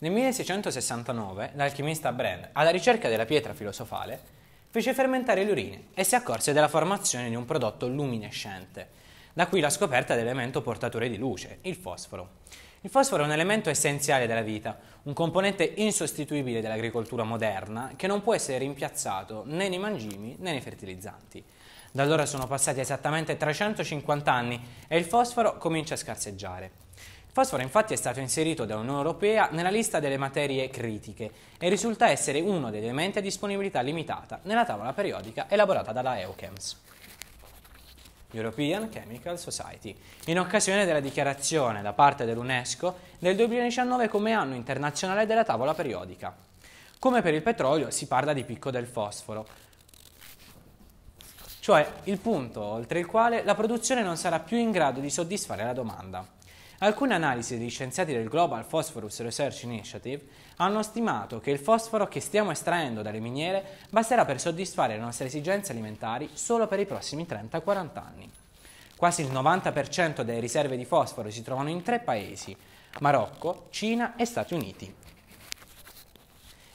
Nel 1669 l'alchimista Brand, alla ricerca della pietra filosofale, fece fermentare le urine e si accorse della formazione di un prodotto luminescente, da qui la scoperta dell'elemento portatore di luce, il fosforo. Il fosforo è un elemento essenziale della vita, un componente insostituibile dell'agricoltura moderna che non può essere rimpiazzato né nei mangimi né nei fertilizzanti. Da allora sono passati esattamente 350 anni e il fosforo comincia a scarseggiare. Fosforo infatti è stato inserito da Unione Europea nella lista delle materie critiche e risulta essere uno degli elementi a disponibilità limitata nella tavola periodica elaborata dalla EUCHEMS. European Chemical Society, in occasione della dichiarazione da parte dell'UNESCO del 2019 come anno internazionale della tavola periodica. Come per il petrolio si parla di picco del fosforo, cioè il punto oltre il quale la produzione non sarà più in grado di soddisfare la domanda. Alcune analisi degli scienziati del Global Phosphorus Research Initiative hanno stimato che il fosforo che stiamo estraendo dalle miniere basterà per soddisfare le nostre esigenze alimentari solo per i prossimi 30-40 anni. Quasi il 90% delle riserve di fosforo si trovano in tre paesi, Marocco, Cina e Stati Uniti.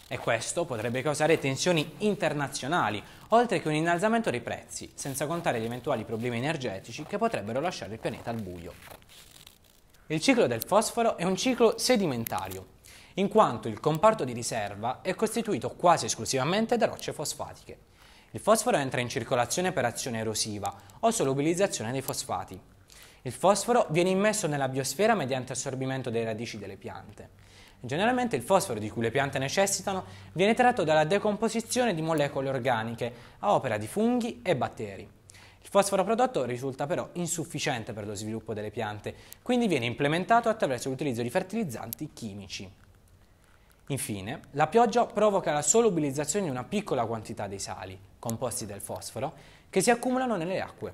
E questo potrebbe causare tensioni internazionali, oltre che un innalzamento dei prezzi, senza contare gli eventuali problemi energetici che potrebbero lasciare il pianeta al buio. Il ciclo del fosforo è un ciclo sedimentario, in quanto il comparto di riserva è costituito quasi esclusivamente da rocce fosfatiche. Il fosforo entra in circolazione per azione erosiva o solubilizzazione dei fosfati. Il fosforo viene immesso nella biosfera mediante assorbimento delle radici delle piante. Generalmente il fosforo di cui le piante necessitano viene tratto dalla decomposizione di molecole organiche a opera di funghi e batteri fosforo prodotto risulta però insufficiente per lo sviluppo delle piante, quindi viene implementato attraverso l'utilizzo di fertilizzanti chimici. Infine, la pioggia provoca la solubilizzazione di una piccola quantità dei sali, composti dal fosforo, che si accumulano nelle acque.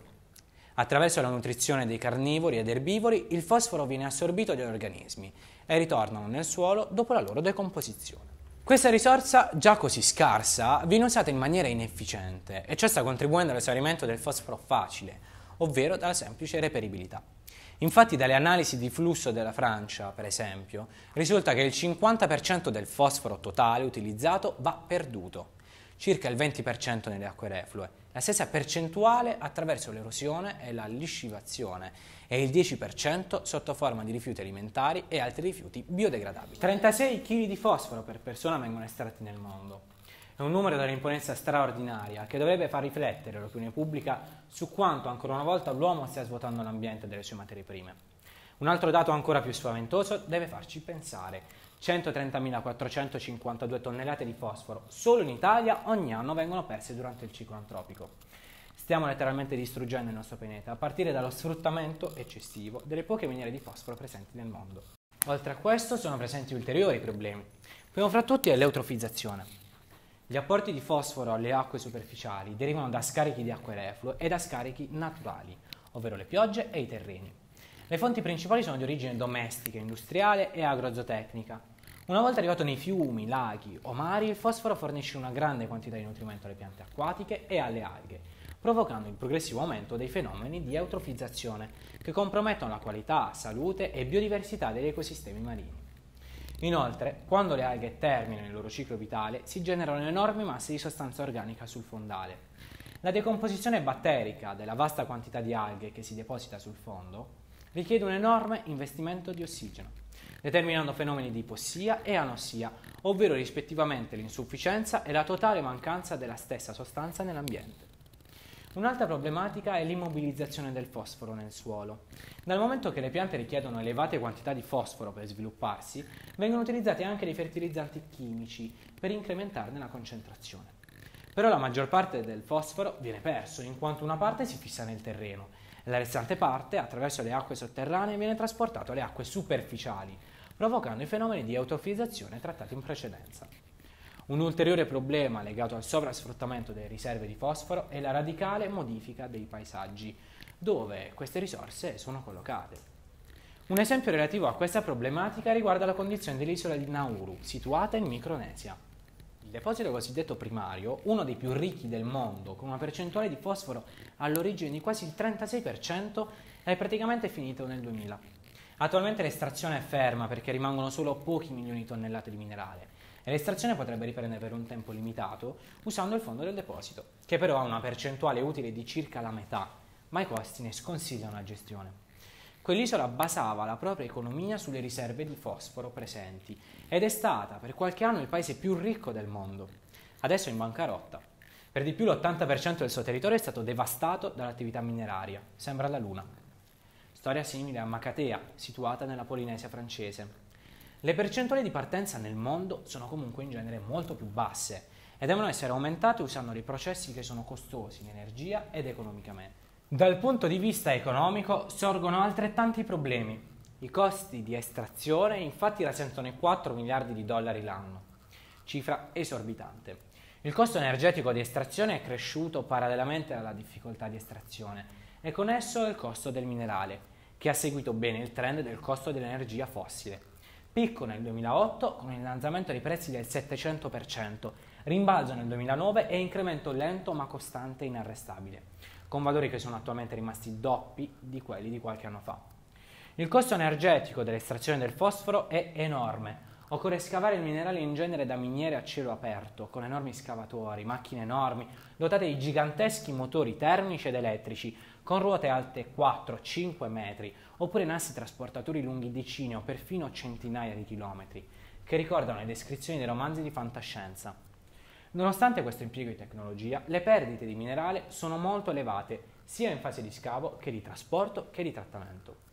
Attraverso la nutrizione dei carnivori ed erbivori, il fosforo viene assorbito dagli organismi e ritornano nel suolo dopo la loro decomposizione. Questa risorsa, già così scarsa, viene usata in maniera inefficiente e ciò sta contribuendo all'esaurimento del fosforo facile, ovvero dalla semplice reperibilità. Infatti dalle analisi di flusso della Francia, per esempio, risulta che il 50% del fosforo totale utilizzato va perduto, circa il 20% nelle acque reflue, la stessa percentuale attraverso l'erosione e la liscivazione e il 10% sotto forma di rifiuti alimentari e altri rifiuti biodegradabili. 36 kg di fosforo per persona vengono estratti nel mondo. È un numero dall'imponenza straordinaria che dovrebbe far riflettere l'opinione pubblica su quanto ancora una volta l'uomo stia svuotando l'ambiente delle sue materie prime. Un altro dato ancora più spaventoso deve farci pensare. 130.452 tonnellate di fosforo solo in Italia ogni anno vengono perse durante il ciclo antropico. Stiamo letteralmente distruggendo il nostro pianeta a partire dallo sfruttamento eccessivo delle poche miniere di fosforo presenti nel mondo. Oltre a questo sono presenti ulteriori problemi. Primo fra tutti è l'eutrofizzazione. Gli apporti di fosforo alle acque superficiali derivano da scarichi di acque reflue e da scarichi naturali, ovvero le piogge e i terreni. Le fonti principali sono di origine domestica, industriale e agrozootecnica. Una volta arrivato nei fiumi, laghi o mari, il fosforo fornisce una grande quantità di nutrimento alle piante acquatiche e alle alghe, provocando il progressivo aumento dei fenomeni di eutrofizzazione, che compromettono la qualità, salute e biodiversità degli ecosistemi marini. Inoltre, quando le alghe terminano il loro ciclo vitale, si generano enormi masse di sostanza organica sul fondale. La decomposizione batterica della vasta quantità di alghe che si deposita sul fondo richiede un enorme investimento di ossigeno, determinando fenomeni di ipossia e anossia, ovvero rispettivamente l'insufficienza e la totale mancanza della stessa sostanza nell'ambiente. Un'altra problematica è l'immobilizzazione del fosforo nel suolo. Dal momento che le piante richiedono elevate quantità di fosforo per svilupparsi, vengono utilizzati anche dei fertilizzanti chimici per incrementarne la concentrazione. Però la maggior parte del fosforo viene perso in quanto una parte si fissa nel terreno la restante parte, attraverso le acque sotterranee, viene trasportato alle acque superficiali, provocando i fenomeni di eutrofizzazione trattati in precedenza. Un ulteriore problema legato al sovrasfruttamento delle riserve di fosforo è la radicale modifica dei paesaggi, dove queste risorse sono collocate. Un esempio relativo a questa problematica riguarda la condizione dell'isola di Nauru, situata in Micronesia. Il deposito cosiddetto primario, uno dei più ricchi del mondo, con una percentuale di fosforo all'origine di quasi il 36%, è praticamente finito nel 2000. Attualmente l'estrazione è ferma perché rimangono solo pochi milioni di tonnellate di minerale e l'estrazione potrebbe riprendere per un tempo limitato usando il fondo del deposito, che però ha una percentuale utile di circa la metà, ma i costi ne sconsigliano la gestione. Quell'isola basava la propria economia sulle riserve di fosforo presenti ed è stata per qualche anno il paese più ricco del mondo. Adesso è in bancarotta. Per di più l'80% del suo territorio è stato devastato dall'attività mineraria. Sembra la luna. Storia simile a Macatea, situata nella Polinesia francese. Le percentuali di partenza nel mondo sono comunque in genere molto più basse e devono essere aumentate usando dei processi che sono costosi in energia ed economicamente. Dal punto di vista economico sorgono altrettanti problemi. I costi di estrazione infatti rasentano 4 miliardi di dollari l'anno, cifra esorbitante. Il costo energetico di estrazione è cresciuto parallelamente alla difficoltà di estrazione e con esso il costo del minerale, che ha seguito bene il trend del costo dell'energia fossile. Picco nel 2008 con un innalzamento dei prezzi del 700%, rimbalzo nel 2009 e incremento lento ma costante e inarrestabile con valori che sono attualmente rimasti doppi di quelli di qualche anno fa. Il costo energetico dell'estrazione del fosforo è enorme. Occorre scavare il minerale in genere da miniere a cielo aperto, con enormi scavatori, macchine enormi, dotate di giganteschi motori termici ed elettrici, con ruote alte 4-5 metri, oppure nassi trasportatori lunghi decine o perfino centinaia di chilometri, che ricordano le descrizioni dei romanzi di fantascienza. Nonostante questo impiego di tecnologia, le perdite di minerale sono molto elevate sia in fase di scavo che di trasporto che di trattamento.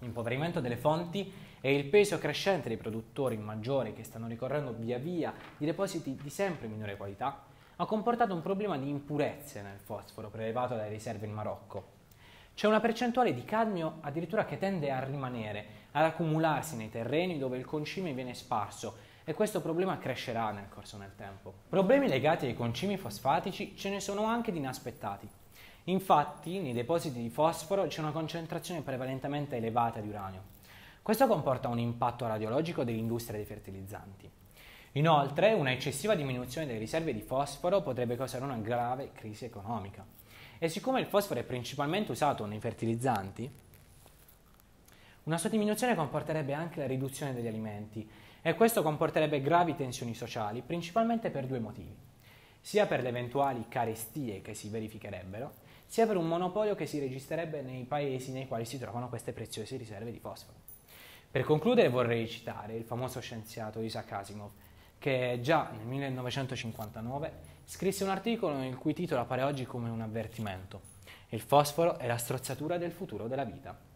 L'impoverimento delle fonti e il peso crescente dei produttori maggiori che stanno ricorrendo via via di depositi di sempre minore qualità ha comportato un problema di impurezze nel fosforo prelevato dalle riserve in Marocco. C'è una percentuale di cadmio addirittura che tende a rimanere, ad accumularsi nei terreni dove il concime viene sparso e questo problema crescerà nel corso del tempo. Problemi legati ai concimi fosfatici ce ne sono anche di inaspettati. Infatti, nei depositi di fosforo c'è una concentrazione prevalentemente elevata di uranio. Questo comporta un impatto radiologico dell'industria dei fertilizzanti. Inoltre, una eccessiva diminuzione delle riserve di fosforo potrebbe causare una grave crisi economica. E siccome il fosforo è principalmente usato nei fertilizzanti, una sua diminuzione comporterebbe anche la riduzione degli alimenti e questo comporterebbe gravi tensioni sociali, principalmente per due motivi, sia per le eventuali carestie che si verificherebbero, sia per un monopolio che si registrerebbe nei paesi nei quali si trovano queste preziose riserve di fosforo. Per concludere vorrei citare il famoso scienziato Isaac Asimov, che già nel 1959 scrisse un articolo il cui titolo appare oggi come un avvertimento. Il fosforo è la strozzatura del futuro della vita.